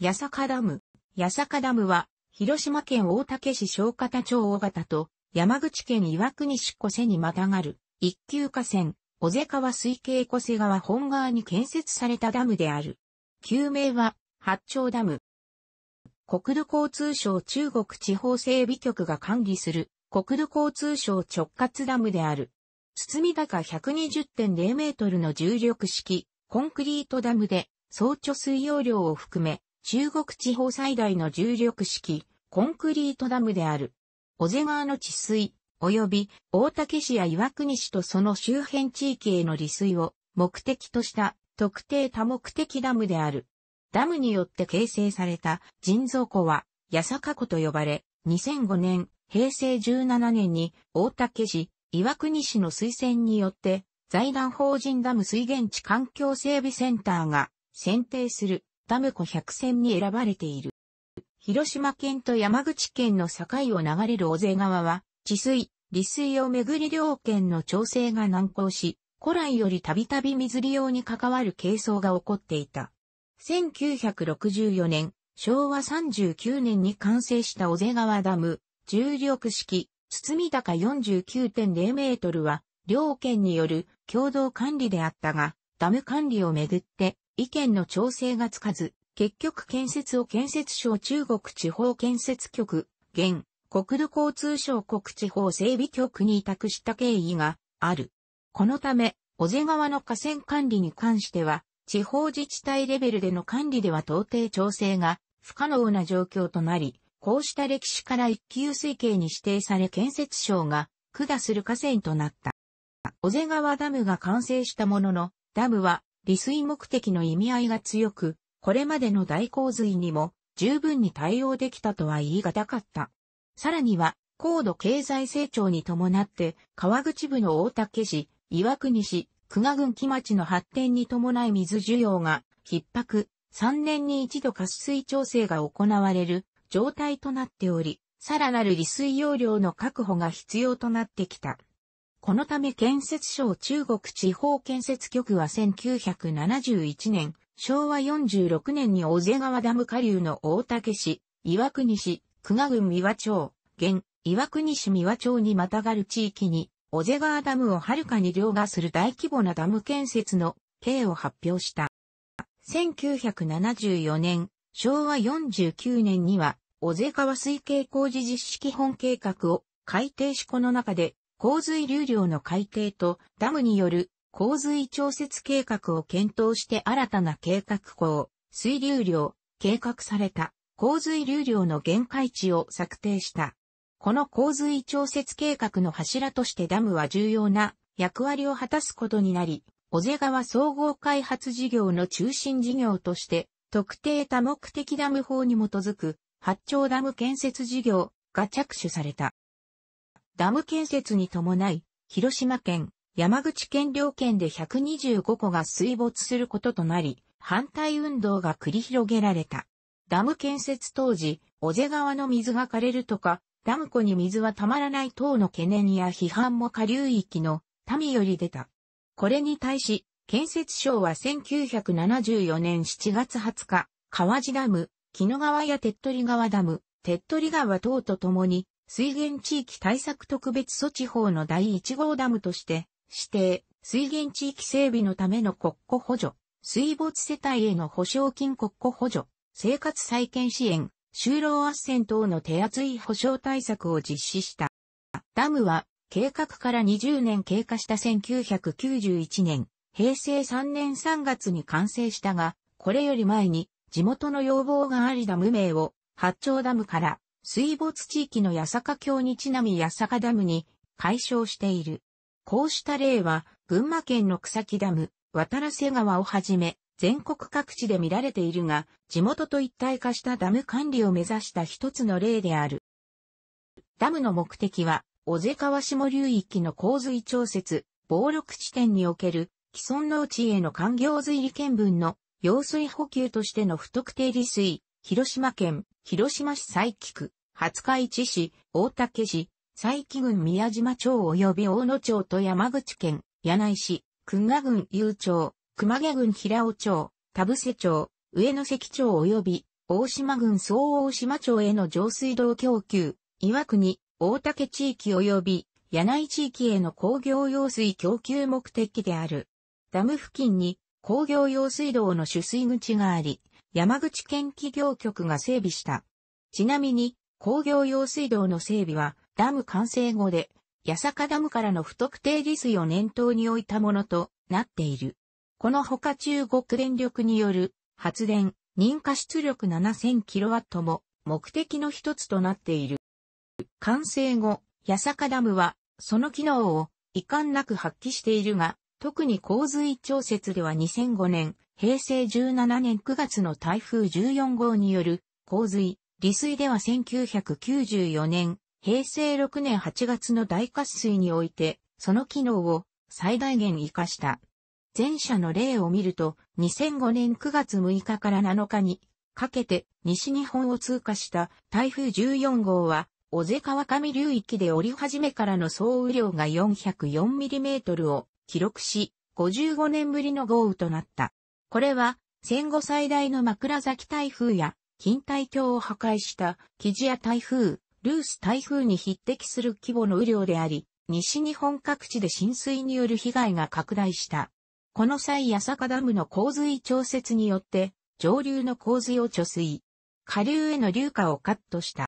八坂ダム。八坂ダムは、広島県大竹市小方町大型と、山口県岩国市小瀬にまたがる、一級河川、小瀬川水系小瀬川本川に建設されたダムである。旧名は、八丁ダム。国土交通省中国地方整備局が管理する、国土交通省直轄ダムである。堤高120.0メートルの重力式、コンクリートダムで、総貯水容量を含め、中国地方最大の重力式、コンクリートダムである。小瀬川の治水、及び大竹市や岩国市とその周辺地域への利水を目的とした特定多目的ダムである。ダムによって形成された人造湖は、八坂湖と呼ばれ、2005年、平成17年に大竹市、岩国市の推薦によって、財団法人ダム水源地環境整備センターが選定するダム湖百選に選ばれている。広島県と山口県の境を流れる小瀬川は、治水、利水をめぐり両県の調整が難航し、古来よりたびたび水利用に関わる係争が起こっていた。1964年、昭和39年に完成した小瀬川ダム、重力式、堤高49.0メートルは、両県による共同管理であったが、ダム管理をめぐって、意見の調整がつかず、結局建設を建設省中国地方建設局、現、国土交通省国地方整備局に委託した経緯がある。このため、小瀬川の河川管理に関しては、地方自治体レベルでの管理では到底調整が不可能な状況となり、こうした歴史から一級推計に指定され建設省が下する河川となった。小瀬川ダムが完成したものの、ダムは利水目的の意味合いが強く、これまでの大洪水にも十分に対応できたとは言い難かった。さらには、高度経済成長に伴って、川口部の大竹市、岩国市、久我郡木町の発展に伴い水需要が逼迫、3年に一度渇水調整が行われる状態となっており、さらなる利水容量の確保が必要となってきた。このため建設省中国地方建設局は1971年、昭和46年に小瀬川ダム下流の大竹市、岩国市、久我郡三和町、現、岩国市三和町にまたがる地域に、小瀬川ダムをはるかに凌駕する大規模なダム建設の計を発表した。1974年、昭和49年には、小瀬川水系工事実施基本計画を改定しこの中で洪水流量の改定とダムによる洪水調節計画を検討して新たな計画項、水流量、計画された洪水流量の限界値を策定した。この洪水調節計画の柱としてダムは重要な役割を果たすことになり、小瀬川総合開発事業の中心事業として、特定多目的ダム法に基づく、八丁ダム建設事業が着手された。ダム建設に伴い、広島県、山口県両県で125個が水没することとなり、反対運動が繰り広げられた。ダム建設当時、小瀬川の水が枯れるとか、ダム湖に水はたまらない等の懸念や批判も下流域の民より出た。これに対し、建設省は1974年7月20日、川地ダム、木野川や手っ取川ダム、手っ取川等とともに、水源地域対策特別措置法の第1号ダムとして指定、水源地域整備のための国庫補助、水没世帯への保証金国庫補助、生活再建支援、就労圧旋等の手厚い保障対策を実施した。ダムは計画から20年経過した1991年、平成3年3月に完成したが、これより前に地元の要望がありダム名を八丁ダムから水没地域の八坂橋にちなみ八坂ダムに解消している。こうした例は、群馬県の草木ダム、渡良瀬川をはじめ、全国各地で見られているが、地元と一体化したダム管理を目指した一つの例である。ダムの目的は、小瀬川下流域の洪水調節、暴力地点における既存農地への環境水利見分の用水補給としての不特定利水、広島県、広島市佐伯区、廿日市市、大竹市、佐伯郡宮島町及び大野町と山口県、柳井市、群賀郡雄町、熊毛郡平尾町、田伏町、上関町及び大島郡総大島町への上水道供給、岩国、大竹地域及び柳井地域への工業用水供給目的である。ダム付近に工業用水道の取水口があり、山口県企業局が整備した。ちなみに、工業用水道の整備は、ダム完成後で、八坂ダムからの不特定利水を念頭に置いたものとなっている。このほか中国電力による発電、認可出力 7000kW も目的の一つとなっている。完成後、八坂ダムは、その機能を遺憾なく発揮しているが、特に洪水調節では2005年、平成17年9月の台風14号による洪水、利水では1994年、平成6年8月の大滑水において、その機能を最大限活かした。前者の例を見ると、2005年9月6日から7日に、かけて西日本を通過した台風14号は、小瀬川上流域で降り始めからの総雨量が 404mm を記録し、55年ぶりの豪雨となった。これは、戦後最大の枕崎台風や近帯橋を破壊したキジや台風、ルース台風に匹敵する規模の雨量であり、西日本各地で浸水による被害が拡大した。この際八坂ダムの洪水調節によって、上流の洪水を貯水。下流への流下をカットした。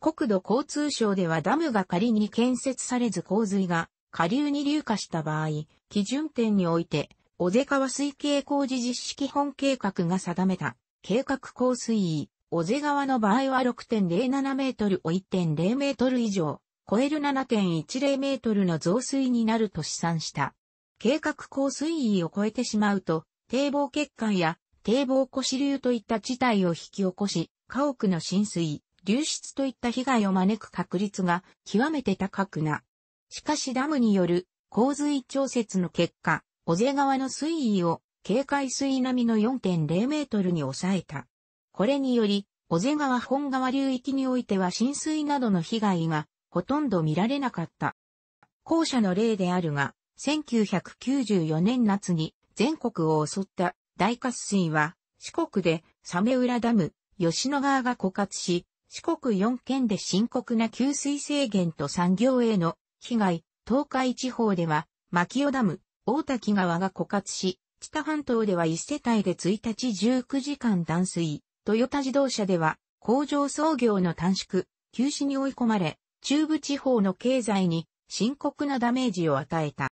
国土交通省ではダムが仮に建設されず洪水が下流に流下した場合、基準点において、小瀬川水系工事実施基本計画が定めた計画降水位、小瀬川の場合は6.07メートルを1.0メートル以上、超える7.10メートルの増水になると試算した。計画降水位を超えてしまうと、堤防欠陥や堤防越し流といった事態を引き起こし、家屋の浸水、流出といった被害を招く確率が極めて高くな。しかしダムによる洪水調節の結果、小瀬川の水位を警戒水並みの4.0メートルに抑えた。これにより、小瀬川本川流域においては浸水などの被害がほとんど見られなかった。後者の例であるが、1994年夏に全国を襲った大渇水は四国でサメ浦ダム、吉野川が枯渇し、四国4県で深刻な給水制限と産業への被害、東海地方では、牧尾ダム、大滝川が枯渇し、北半島では1世帯で1日19時間断水、トヨタ自動車では工場操業の短縮、休止に追い込まれ、中部地方の経済に深刻なダメージを与えた。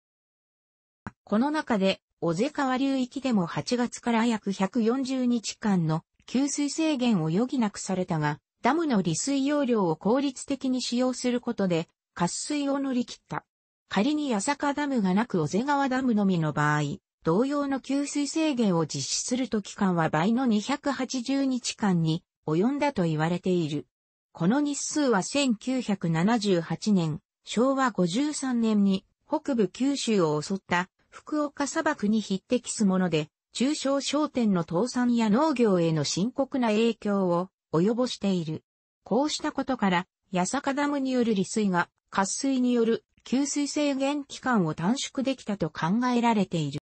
この中で、小瀬川流域でも8月から約140日間の給水制限を余儀なくされたが、ダムの利水容量を効率的に使用することで、渇水を乗り切った。仮に八坂ダムがなく小瀬川ダムのみの場合、同様の給水制限を実施すると期間は倍の280日間に及んだと言われている。この日数は1978年、昭和53年に北部九州を襲った福岡砂漠に匹敵すもので、中小商店の倒産や農業への深刻な影響を及ぼしている。こうしたことから、八坂ダムによる利水が、渇水による給水制限期間を短縮できたと考えられている。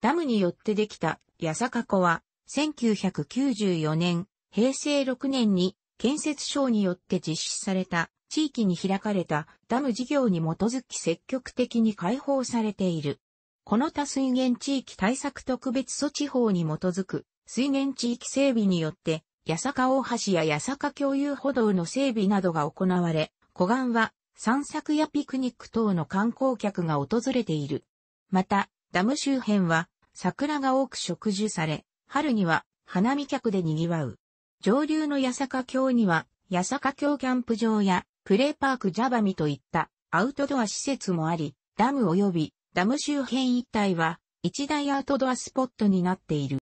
ダムによってできた八坂湖は、1994年、平成6年に建設省によって実施された地域に開かれたダム事業に基づき積極的に開放されている。この他水源地域対策特別措置法に基づく水源地域整備によって、八坂大橋や八坂共有歩道の整備などが行われ、湖岸は散策やピクニック等の観光客が訪れている。また、ダム周辺は桜が多く植樹され、春には花見客で賑わう。上流の八坂橋には、八坂橋キャンプ場やプレーパークジャバミといったアウトドア施設もあり、ダム及びダム周辺一帯は一大アウトドアスポットになっている。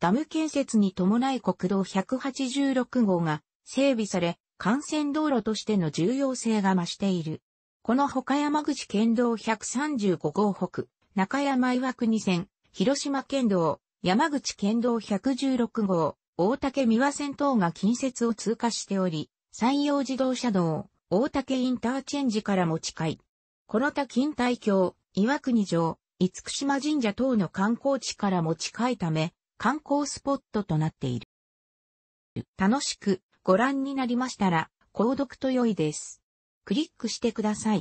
ダム建設に伴い国道186号が整備され、幹線道路としての重要性が増している。この他山口県道135号北、中山岩国線、広島県道、山口県道116号、大竹三輪線等が近接を通過しており、山陽自動車道、大竹インターチェンジからも近い。この他近大橋、岩国城、五福島神社等の観光地からも近いため、観光スポットとなっている。楽しくご覧になりましたら、購読と良いです。クリックしてください。